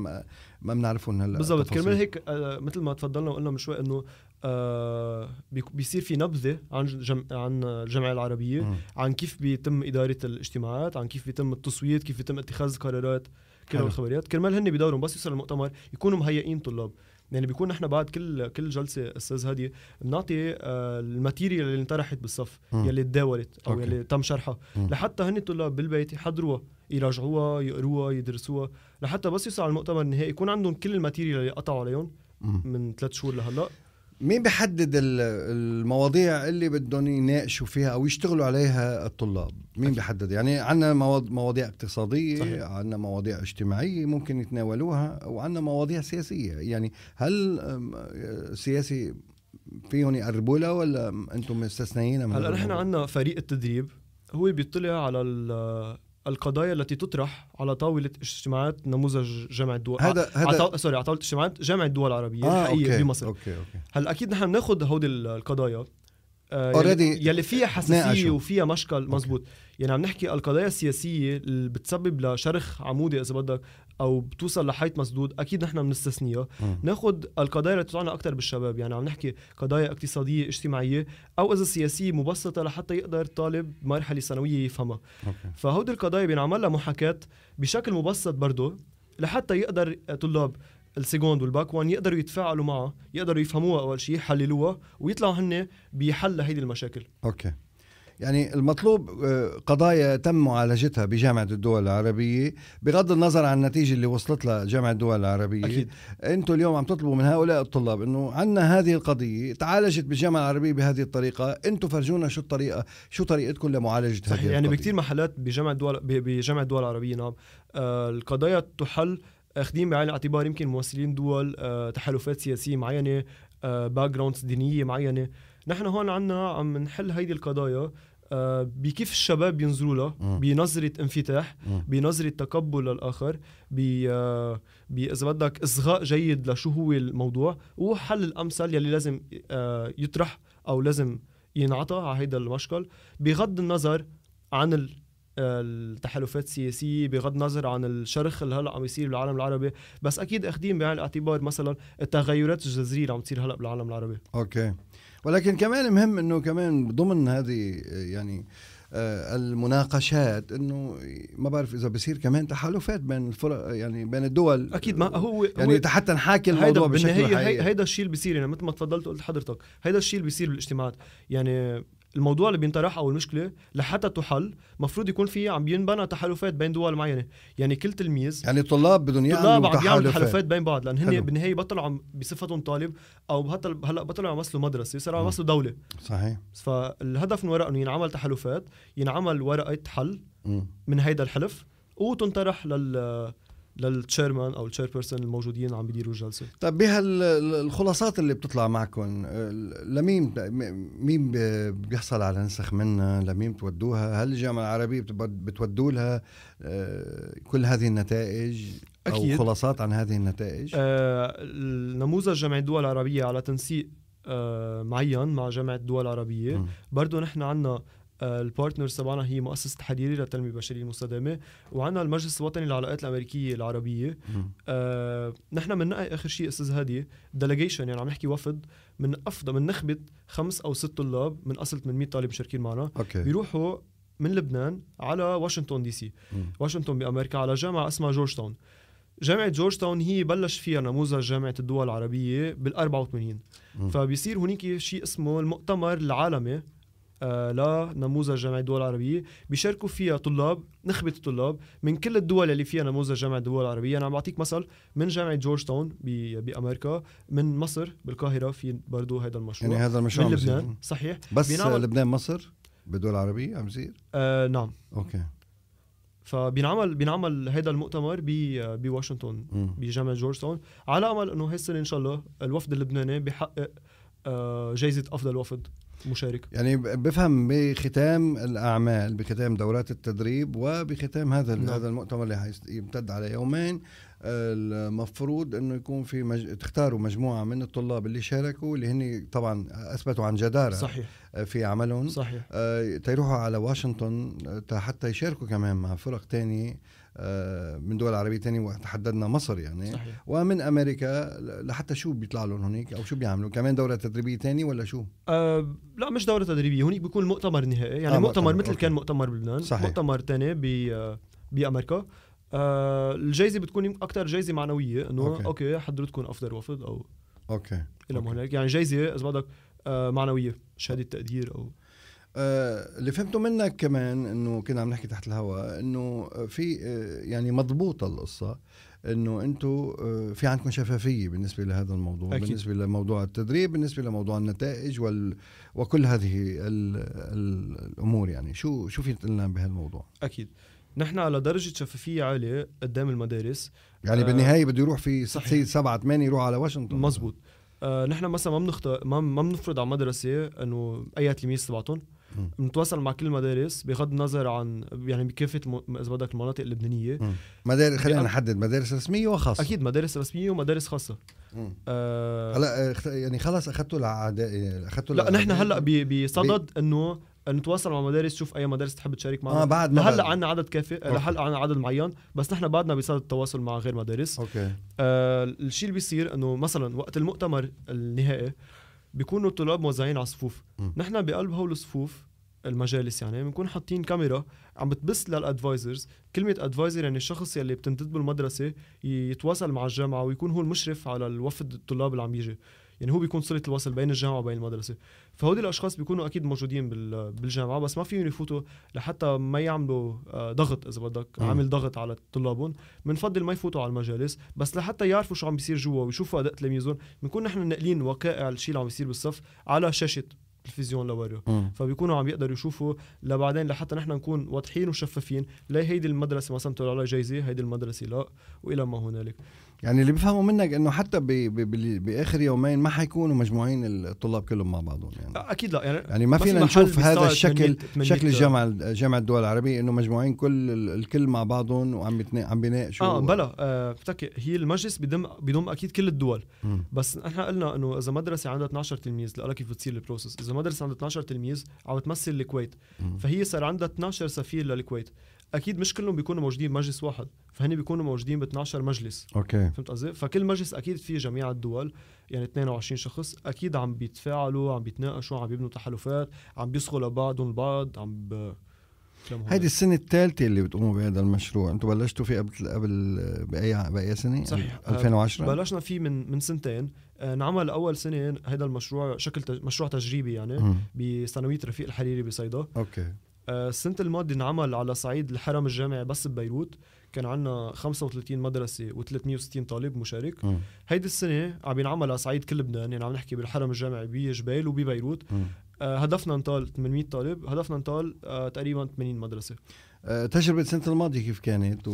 ما بنعرفهم هلا بالضبط كرمال هيك آه، مثل ما تفضلنا وقلنا من شوي انه آه، بيصير في نبذه عن جم... عن الجمعيه العربيه م. عن كيف بيتم اداره الاجتماعات عن كيف بيتم التصويت كيف بيتم اتخاذ القرارات كل الخبريات كرمال هن بدورهم بس يوصل المؤتمر يكونوا مهيئين طلاب يعني بيكون نحن بعد كل كل جلسه استاذ هادي بنعطي آه، الماتيريال اللي انطرحت بالصف م. يلي تداولت او أوكي. يلي تم شرحها م. لحتى هن الطلاب بالبيت يحضروها يراجعوها يقروها يدرسوها لحتى بس يوصل على المؤتمر النهائي يكون عندهم كل الماتيريال اللي قطعوا عليهم من ثلاث شهور لهلا مين بيحدد المواضيع اللي بدهم يناقشوا فيها او يشتغلوا عليها الطلاب؟ مين بيحدد؟ يعني عندنا مواضيع اقتصاديه، عندنا مواضيع اجتماعيه ممكن يتناولوها، وعندنا مواضيع سياسيه، يعني هل سياسي فيهم يقربوا لها ولا انتم مستثنيين هلا نحن عندنا فريق التدريب هو بيطلع على القضايا التي تطرح على طاوله اجتماعات نموذج جامعه الدول هذا هذا عطو... سوري على طاوله اجتماعات جامعه الدول العربيه آه الحقيقيه أوكي. بمصر اوكي اوكي هلا اكيد نحن بناخذ هودي القضايا آه يلي, يلي فيها حساسيه وفيها مشكل مزبوط يعني عم نحكي القضايا السياسيه اللي بتسبب لشرخ عمودي اذا بدك او بتوصل لحيط مسدود اكيد نحن بنستثنيها ناخذ القضايا اللي بتطلعنا اكثر بالشباب يعني عم نحكي قضايا اقتصاديه اجتماعيه او اذا سياسيه مبسطه لحتى يقدر الطالب مرحله ثانويه يفهمها فهودي القضايا بينعمل لها محاكاه بشكل مبسط برضه لحتى يقدر طلاب السيكوند والباك وان يقدروا يتفاعلوا معها يقدروا يفهموها اول شيء يحللوها ويطلعوا هن بحل هيدي المشاكل اوكي يعني المطلوب آه، قضايا تم معالجتها بجامعة الدول العربية بغض النظر عن النتيجة اللي وصلت لها جامعة الدول العربية أكيد. أنتم اليوم عم تطلبوا من هؤلاء الطلاب أنه عندنا هذه القضية تعالجت بالجامعة العربية بهذه الطريقة أنتم فرجونا شو الطريقة شو طريقتكم لمعالجة صحيح. هذه يعني القضية يعني بكثير محلات بجامعة الدول بجامعة الدول العربية نعم آه، القضايا تحل اخذين آه، بعين الاعتبار يمكن ممثلين دول تحالفات سياسيه معينه باك جراوندز دينيه معينه نحن هون عنا عم نحل هيدي القضايا آه، بكيف الشباب بينظروا له بنظره انفتاح بنظره تقبل للاخر آه، ب اذا بدك اصغاء جيد لشو هو الموضوع وحل الامثل يلي لازم آه، يطرح او لازم ينعطى على هيدا المشكل بغض النظر عن التحالفات السياسيه بغض النظر عن الشرخ اللي هلا عم يصير بالعالم العربي بس اكيد اخذين بعين الاعتبار مثلا التغيرات الجذريه اللي عم تصير هلا بالعالم العربي اوكي ولكن كمان مهم انه كمان ضمن هذه يعني آه، المناقشات انه ما بعرف اذا بصير كمان تحالفات بين الفرق يعني بين الدول اكيد ما هو يعني هو حتى نحاكي الموضوع بشكل حقيقي هيدا الشيء اللي بصير يعني مثل ما تفضلت قلت حضرتك هيدا الشيء اللي بصير بالاجتماعات يعني الموضوع اللي بينطرح او المشكله لحتى تحل مفروض يكون في عم ينبنى تحالفات بين دول معينه يعني كل تلميذ يعني طلاب بدهم يعملوا طلاب عم يعملوا تحالفات بين بعض لان هن بالنهايه بطلوا عم بصفتهم طالب او هلا بطلوا عم يمثلوا مدرسه صاروا عم يمثلوا دوله صحيح فالهدف من وراء انه ينعمل تحالفات ينعمل ورقه حل م. من هيدا الحلف وتنطرح لل للتشيرمان او التشيربيرسون الموجودين عم بيديروا الجلسه طيب بهالخلاصات اللي بتطلع معكم لمين مين بيحصل على نسخ منها لمين بتودوها هل الجامعه العربيه بتودوا لها آه، كل هذه النتائج أكيد. او خلاصات عن هذه النتائج آه النموذج جامعه الدول العربيه على تنسيق آه معين مع جامعه الدول العربيه برضه نحن عندنا آه، البارتنرز تبعنا هي مؤسسه حريري للتنميه البشريه المستدامه وعنا المجلس الوطني للعلاقات الامريكيه العربيه آه، نحن بننقي اخر شيء استاذ هادي ديليجيشن يعني عم نحكي وفد من افضل من نخبه خمس او ست طلاب من اصل 800 طالب مشاركين معنا أوكي. بيروحوا من لبنان على واشنطن دي سي واشنطن بامريكا على جامعه اسمها جورج تاون جامعة جورج تاون هي بلش فيها نموذج جامعة الدول العربية بال 84 فبيصير هناك شيء اسمه المؤتمر العالمي آه، لنموذج جامعة الدول العربية بيشاركوا فيها طلاب نخبة الطلاب من كل الدول اللي فيها نموذج جامعة الدول العربية أنا يعني عم بعطيك مثل من جامعة جورج تاون بأمريكا من مصر بالقاهرة في برضو هذا المشروع يعني هذا المشروع من لبنان صحيح بس بينعمل... لبنان مصر بالدول العربية عم يصير؟ آه نعم اوكي فبينعمل بينعمل هذا المؤتمر بواشنطن بجامعه جورج تاون على امل انه هالسنه ان شاء الله الوفد اللبناني بحقق آه، جائزه افضل وفد مشاركة يعني بفهم بختام الأعمال بختام دورات التدريب وبختام هذا نعم. هذا المؤتمر اللي يمتد على يومين المفروض انه يكون في مج... تختاروا مجموعه من الطلاب اللي شاركوا اللي هن طبعا اثبتوا عن جداره صحيح آه، في عملهم صحيح آه تيروحوا على واشنطن آه، حتى يشاركوا كمان مع فرق ثانيه آه، من دول عربية ثانيه وتحددنا مصر يعني صحيح. ومن أمريكا لحتى شو بيطلع لهم هناك أو شو بيعملوا كمان دورة تدريبية ثانيه ولا شو؟ أه لا مش دورة تدريبية هناك بيكون مؤتمر نهائي يعني آه مؤتمر, مؤتمر مثل أوكي. كان مؤتمر بلبنان مؤتمر ثاني آه، بأمريكا أه الجائزة بتكون أكثر جائزة معنوية إنه أوكي, أوكي حضرتكم أفضل وفد أو أوكي إلى ما هناك يعني جائزة إذا بدك آه، معنوية شهادة تقدير أو آه، اللي فهمته منك كمان انه كنا عم نحكي تحت الهواء انه في آه، يعني مضبوطه القصه انه انتم آه، في عندكم شفافيه بالنسبه لهذا الموضوع أكيد. بالنسبه لموضوع التدريب بالنسبه لموضوع النتائج وال وكل هذه الـ الـ الامور يعني شو شو في لنا بهالموضوع اكيد نحن على درجة شفافية عالية قدام المدارس يعني آه بالنهاية بده يروح في صحيح. سبعة ثمانية يروح على واشنطن مزبوط آه نحن مثلا ما بنخت ما ما بنفرض على مدرسة انه اي تلميذ تبعتهم بنتواصل مع كل المدارس بغض النظر عن يعني بكافه اذا بدك المناطق اللبنانيه مدارس خلينا نحدد مدارس رسميه وخاصه اكيد مدارس رسميه ومدارس خاصه آه، هلا آه... يعني خلص اخذتوا اخذتوا لا نحن هلا بصدد بي... انه نتواصل مع مدارس شوف اي مدارس تحب تشارك معنا آه بعد ما هلا عندنا عدد كافي لهلا عندنا عدد معين بس نحن بعدنا بصدد التواصل مع غير مدارس اوكي آه الشيء اللي بيصير انه مثلا وقت المؤتمر النهائي بيكونوا الطلاب موزعين على الصفوف نحن بقلب هول الصفوف المجالس يعني بنكون حاطين كاميرا عم بتبث للادفايزرز كلمه ادفايزر يعني الشخص يلي بتنتدبه المدرسه يتواصل مع الجامعه ويكون هو المشرف على الوفد الطلاب اللي عم يجي يعني هو بيكون صله الوصل بين الجامعه وبين المدرسه فهودي الاشخاص بيكونوا اكيد موجودين بالجامعه بس ما فيهم يفوتوا لحتى ما يعملوا آه، ضغط اذا بدك عامل ضغط على طلابهم بنفضل ما يفوتوا على المجالس بس لحتى يعرفوا شو عم بيصير جوا ويشوفوا اداء تلاميذهم بنكون نحن ناقلين وقائع الشيء اللي عم بيصير بالصف على شاشه تلفزيون لورا فبيكونوا عم يقدروا يشوفوا لبعدين لحتى نحن نكون واضحين وشفافين لا هيدي المدرسه مثلا طلع لها جايزه هيدي المدرسه لا والى ما هنالك يعني اللي بفهمه منك انه حتى بـ بـ باخر يومين ما حيكونوا مجموعين الطلاب كلهم مع بعضهم يعني آه، اكيد لا يعني, يعني ما, فينا نشوف هذا الشكل 800 شكل الجامعه جامعه الدول العربيه انه مجموعين كل الكل مع بعضهم وعم عم بيناقشوا اه بلا آه بتك هي المجلس بدم بضم اكيد كل الدول م. بس نحن قلنا انه اذا مدرسه عندها 12 تلميذ لقلك كيف بتصير البروسس اذا مدرسه عندها 12 تلميذ عم تمثل الكويت م. فهي صار عندها 12 سفير للكويت اكيد مش كلهم بيكونوا موجودين بمجلس واحد فهن بيكونوا موجودين ب 12 مجلس اوكي فهمت قصدي فكل مجلس اكيد فيه جميع الدول يعني 22 شخص اكيد عم بيتفاعلوا عم بيتناقشوا عم بيبنوا تحالفات عم بيصغوا لبعضهم البعض عم ب... هيدي السنة الثالثة اللي بتقوموا بهذا المشروع، أنتم بلشتوا فيه قبل قبل بأي بأي سنة؟ صحيح 2010 آه، بلشنا فيه من من سنتين، انعمل آه، أول سنة هذا المشروع شكل مشروع تجريبي يعني بثانوية رفيق الحريري بصيدا اوكي آه، السنة الماضية انعمل على صعيد الحرم الجامعي بس ببيروت كان عندنا 35 مدرسة و360 طالب مشارك هيدي السنة عم ينعمل على صعيد كل لبنان يعني عم نحكي بالحرم الجامعي بجبيل وببيروت آه، هدفنا نطال 800 طالب هدفنا نطال آه، تقريبا 80 مدرسة تجربة السنة الماضية كيف كانت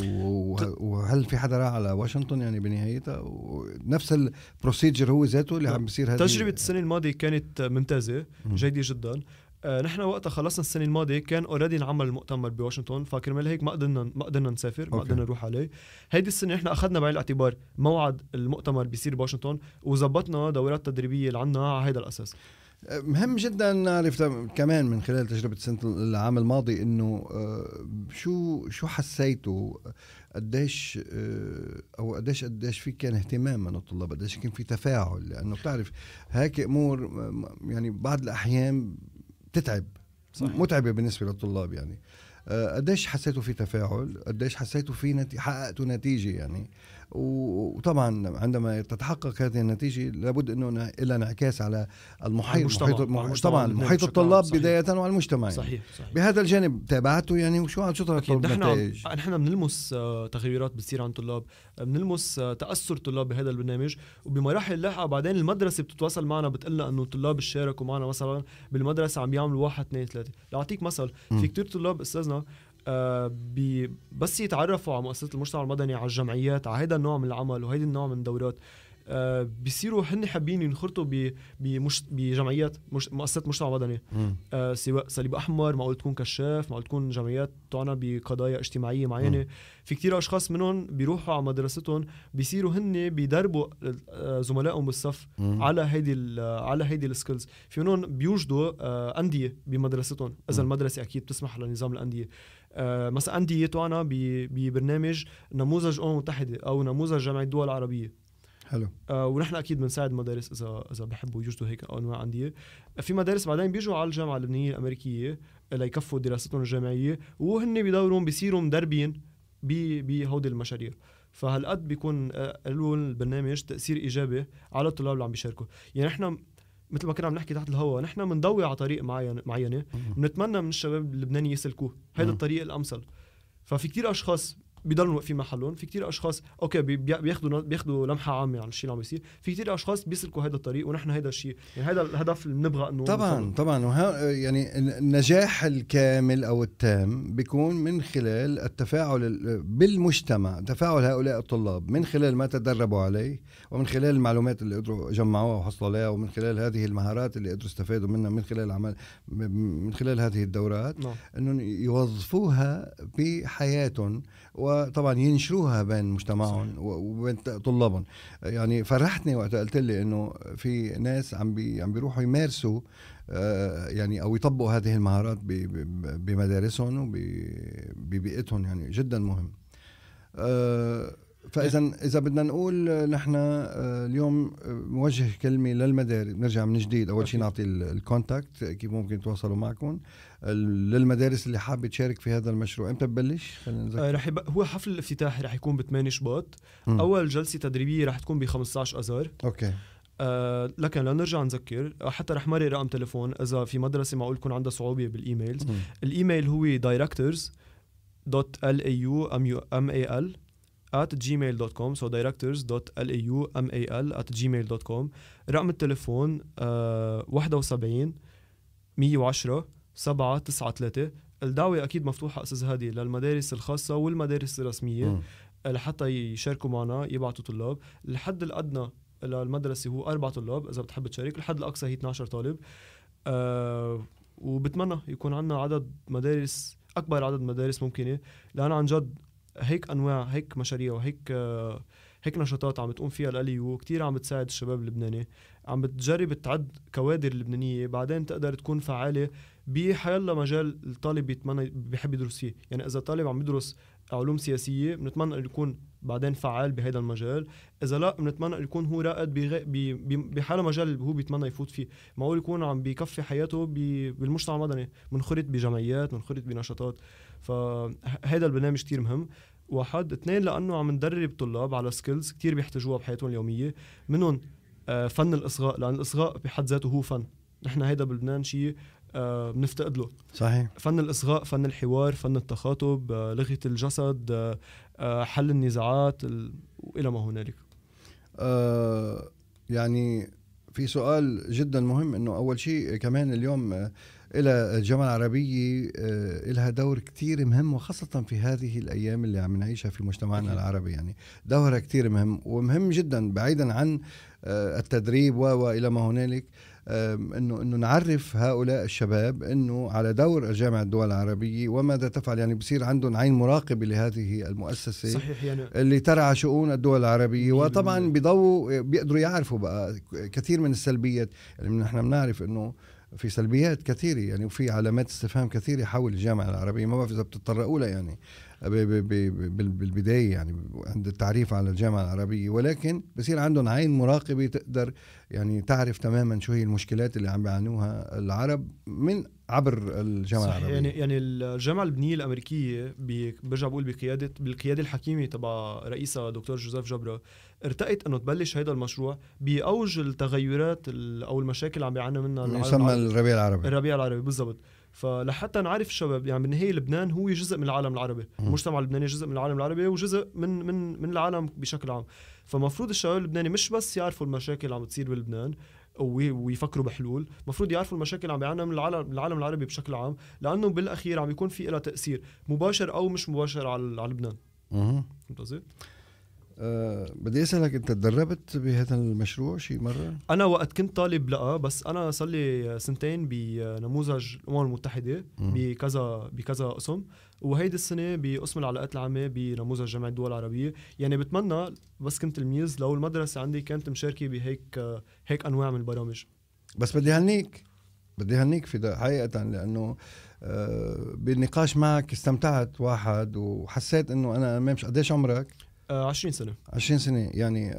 وهل في حدا راح على واشنطن يعني بنهايتها ونفس البروسيجر هو ذاته اللي نعم. عم بيصير هذه تجربة السنة الماضية كانت ممتازة جيدة جدا آه نحن وقتها خلصنا السنه الماضيه كان اوريدي انعمل المؤتمر بواشنطن فكرمال هيك ما قدرنا ما قدرنا نسافر ما قدرنا نروح عليه هيدي السنه نحن اخذنا بعين الاعتبار موعد المؤتمر بيصير بواشنطن وظبطنا دورات تدريبيه اللي عندنا على هذا الاساس آه، مهم جدا نعرف كمان من خلال تجربه سنه العام الماضي انه آه، شو شو حسيتوا قديش آه، او قديش قديش في كان اهتمام من الطلاب قديش كان في تفاعل لانه بتعرف هيك امور يعني بعض الاحيان بتتعب صحيح. متعبه بالنسبه للطلاب يعني آه، قديش حسيتوا في تفاعل قديش حسيتوا في نت... حققتوا نتيجه يعني وطبعا عندما تتحقق هذه النتيجه لابد انه لها انعكاس على المحيط المجتمع محيط المحيط طبعا محيط الطلاب صحيح. بدايه وعلى المجتمع يعني. صحيح. صحيح بهذا الجانب تابعته يعني وشو عم شو طلعت نحن نحن بنلمس آه، تغيرات بتصير عند طلاب بنلمس آه، تاثر طلاب بهذا البرنامج وبمراحل لاحقه بعدين المدرسه بتتواصل معنا بتقول لنا انه الطلاب شاركوا معنا مثلا بالمدرسه عم يعملوا واحد اثنين ثلاثه لاعطيك مثل في كثير طلاب استاذنا آه، بس يتعرفوا على مؤسسه المجتمع المدني على الجمعيات على هذا النوع من العمل وهيدي النوع من الدورات آه بيصيروا هن حابين ينخرطوا بجمعيات مش مؤسسات مجتمع مدني آه سواء صليب احمر معقول تكون كشاف معقول تكون جمعيات تعنى بقضايا اجتماعيه معينه في كتير اشخاص منهم بيروحوا على مدرستهم بيصيروا هن بيدربوا آه، زملائهم بالصف مم. على هيدي على هيدي السكيلز في منهم بيوجدوا آه انديه بمدرستهم اذا المدرسه اكيد بتسمح لنظام الانديه مثلا آه، انديه توانا ببرنامج نموذج امم المتحده او نموذج جمعيه الدول العربيه حلو آه ونحن اكيد بنساعد مدارس اذا اذا بحبوا يوجدوا هيك انواع عندي في مدارس بعدين بيجوا على الجامعه اللبنانيه الامريكيه ليكفوا دراستهم الجامعيه وهن بيدوروا بيصيروا مدربين بهودي المشاريع فهالقد بيكون آه، له البرنامج تاثير ايجابي على الطلاب اللي عم بيشاركوا يعني نحن مثل ما كنا عم نحكي تحت الهواء نحن بنضوي على طريق معين معينه بنتمنى من الشباب اللبناني يسلكوه هذا الطريق الامثل ففي كتير اشخاص بيضلوا واقفين محلهم في كتير اشخاص اوكي بياخذوا بياخذوا لمحه عامه عن يعني، الشيء اللي عم بيصير في كتير اشخاص بيسلكوا هذا الطريق ونحن هذا الشيء يعني هذا الهدف اللي بنبغى انه طبعا نصبر. طبعا وها يعني النجاح الكامل او التام بيكون من خلال التفاعل بالمجتمع تفاعل هؤلاء الطلاب من خلال ما تدربوا عليه ومن خلال المعلومات اللي قدروا جمعوها وحصلوا عليها ومن خلال هذه المهارات اللي قدروا استفادوا منها من خلال عمل من خلال هذه الدورات نعم. انهم يوظفوها بحياتهم وطبعا ينشروها بين مجتمعهم وبين طلابهم يعني فرحتني وقت قلت لي انه في ناس عم بي عم بيروحوا يمارسوا آه، يعني او يطبقوا هذه المهارات بمدارسهم وببيئتهم يعني جدا مهم آه، فاذا اذا بدنا نقول نحن آه، اليوم آه، موجه كلمه للمدارس نرجع من جديد اول شيء نعطي الكونتاكت كيف ممكن يتواصلوا معكم للمدارس اللي حابه تشارك في هذا المشروع امتى ببلش آه، رح يبقى هو حفل الافتتاح رح يكون ب 8 شباط اول جلسه تدريبيه رح تكون ب 15 اذار اوكي آه لكن لنرجع نذكر حتى رح مري رقم تليفون اذا في مدرسه معقول يكون عندها صعوبه بالايميلز الايميل هو directors.lau.mal at gmail.com so directors.laumal at gmail.com رقم التليفون uh, 71 110 793 الدعوة أكيد مفتوحة أستاذ هادي للمدارس الخاصة والمدارس الرسمية م. لحتى يشاركوا معنا يبعثوا طلاب الحد الأدنى للمدرسة هو أربع طلاب إذا بتحب تشارك الحد الأقصى هي 12 طالب uh, وبتمنى يكون عندنا عدد مدارس أكبر عدد مدارس ممكنة لأن عن جد هيك انواع هيك مشاريع وهيك هيك نشاطات عم تقوم فيها الالي كتير عم بتساعد الشباب اللبناني عم بتجرب تعد كوادر لبنانيه بعدين تقدر تكون فعاله بحيلا مجال الطالب بيتمنى بيحب يدرس فيه يعني اذا طالب عم يدرس علوم سياسيه بنتمنى انه يكون بعدين فعال بهذا المجال اذا لا بنتمنى يكون هو رائد بحاله مجال هو بيتمنى يفوت فيه معقول يكون عم بيكفي حياته بالمجتمع المدني منخرط بجمعيات منخرط بنشاطات فهذا البرنامج كتير مهم واحد اثنين لانه عم ندرب طلاب على سكيلز كتير بيحتاجوها بحياتهم اليوميه منهم آه، فن الاصغاء لان الاصغاء بحد ذاته هو فن نحن هيدا بلبنان شيء آه، بنفتقد له صحيح فن الاصغاء فن الحوار فن التخاطب آه، لغه الجسد آه، حل النزاعات والى ما هنالك آه يعني في سؤال جدا مهم انه اول شيء كمان اليوم آه، إلى الجامعة العربية آه، لها دور كثير مهم وخاصة في هذه الأيام اللي عم نعيشها في مجتمعنا العربي يعني دورها كثير مهم ومهم جدا بعيدا عن التدريب وإلى ما هنالك انه انه نعرف هؤلاء الشباب انه على دور جامعه الدول العربيه وماذا تفعل يعني بصير عندهم عين مراقبه لهذه المؤسسه صحيح يعني اللي ترعى شؤون الدول العربيه وطبعا بضوء بيقدروا يعرفوا بقى كثير من السلبيات يعني نحن بنعرف انه في سلبيات كثيره يعني وفي علامات استفهام كثيره حول الجامعه العربيه ما بعرف اذا بتتطرقوا لها يعني بالبدايه يعني عند التعريف على الجامعه العربيه ولكن بصير عندهم عين مراقبه تقدر يعني تعرف تماما شو هي المشكلات اللي عم بيعانوها العرب من عبر الجامعه صحيح العربيه يعني يعني الجامعه البنيه الامريكيه برجع بقول بقياده بالقياده الحكيمه تبع رئيسها دكتور جوزيف جبره ارتقت انه تبلش هذا المشروع باوج التغيرات او المشاكل اللي عم بيعانوا منها يسمى الربيع العربي الربيع العربي بالضبط فلحتى نعرف الشباب يعني بالنهايه لبنان هو جزء من العالم العربي المجتمع اللبناني جزء من العالم العربي وجزء من من من العالم بشكل عام فمفروض الشباب اللبناني مش بس يعرفوا المشاكل اللي عم بتصير بلبنان ويفكروا بحلول المفروض يعرفوا المشاكل عم بيعانوا من العالم العالم العربي بشكل عام لانه بالاخير عم يكون في لها تاثير مباشر او مش مباشر على لبنان فهمت قصدي؟ آه، بدي اسالك انت تدربت بهذا المشروع شي مره؟ انا وقت كنت طالب لا بس انا صار لي سنتين بنموذج الامم المتحده بكذا بكذا قسم وهيدي السنه بقسم العلاقات العامه بنموذج جامعه الدول العربيه يعني بتمنى بس كنت تلميذ لو المدرسه عندي كانت مشاركه بهيك هيك انواع من البرامج بس بدي هنيك بدي هنيك في حقيقه لانه آه، بالنقاش معك استمتعت واحد وحسيت انه انا ما مش قديش عمرك 20 آه، سنة 20 سنة يعني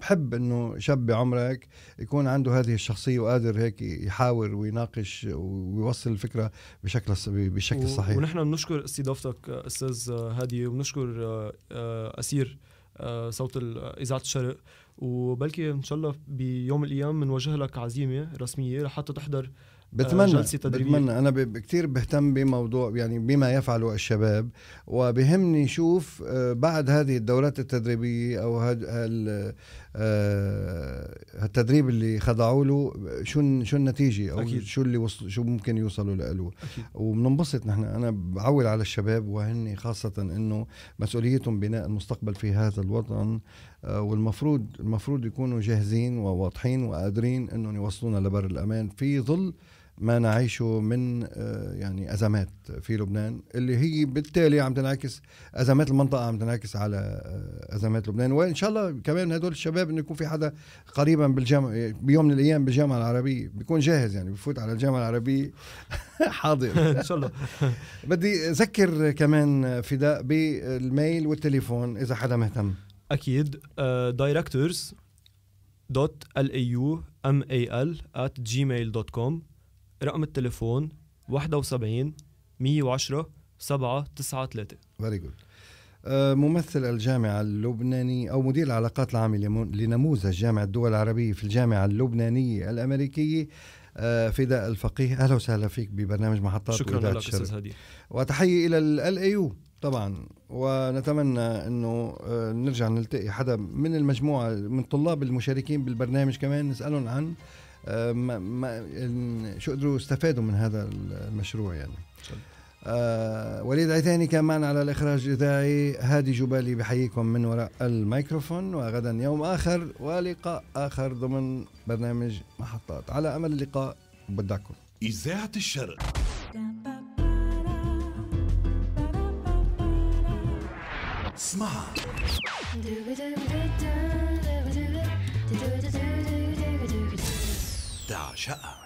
بحب انه شاب بعمرك يكون عنده هذه الشخصية وقادر هيك يحاور ويناقش ويوصل الفكرة بشكل بشكل صحيح ونحن بنشكر استضافتك استاذ هادي وبنشكر آه، اسير آه، صوت اذاعة الشرق وبلكي ان شاء الله بيوم من الايام بنوجه لك عزيمة رسمية لحتى تحضر بتمنى جلسة تدريبية. بتمنى انا كثير بهتم بموضوع يعني بما يفعله الشباب وبهمني شوف آه، بعد هذه الدورات التدريبيه او هاد هال... آه، التدريب اللي خضعوا له شو شو النتيجه او أكيد. شو اللي وصل شو ممكن يوصلوا له وبننبسط نحن انا بعول على الشباب وهن خاصه انه مسؤوليتهم بناء المستقبل في هذا الوطن آه، والمفروض المفروض يكونوا جاهزين وواضحين وقادرين انهم يوصلونا لبر الامان في ظل ما نعيشه من آه، يعني ازمات في لبنان اللي هي بالتالي عم تنعكس ازمات المنطقه عم تنعكس على آه، ازمات لبنان وان شاء الله كمان هدول الشباب انه يكون في حدا قريبا بالجامعه بيوم من الايام بالجامعه العربيه بيكون جاهز يعني بفوت على الجامعه العربيه *laughs* حاضر ان شاء الله *laughs* بدي اذكر كمان فداء بالميل والتليفون اذا حدا مهتم اكيد دايركتورز دوت ال اي يو ام اي ال دوت كوم رقم التليفون 71 110 7 9 3 فيري جود ممثل الجامعة اللبناني أو مدير العلاقات العامة لنموذج جامعة الدول العربية في الجامعة اللبنانية الأمريكية آه، فداء الفقيه أهلا وسهلا فيك ببرنامج محطات شكرا لك أستاذ هادي وتحية إلى ال AU طبعا ونتمنى انه آه، نرجع نلتقي حدا من المجموعه من طلاب المشاركين بالبرنامج كمان نسالهم عن آه، ما ما شو قدروا يستفادوا من هذا المشروع يعني آه وليد عيتاني كان معنا على الإخراج الإذاعي هادي جبالي بحييكم من وراء الميكروفون وغدا يوم آخر ولقاء آخر ضمن برنامج محطات على أمل اللقاء بدعكم إذاعة الشرق اسمع Shut up.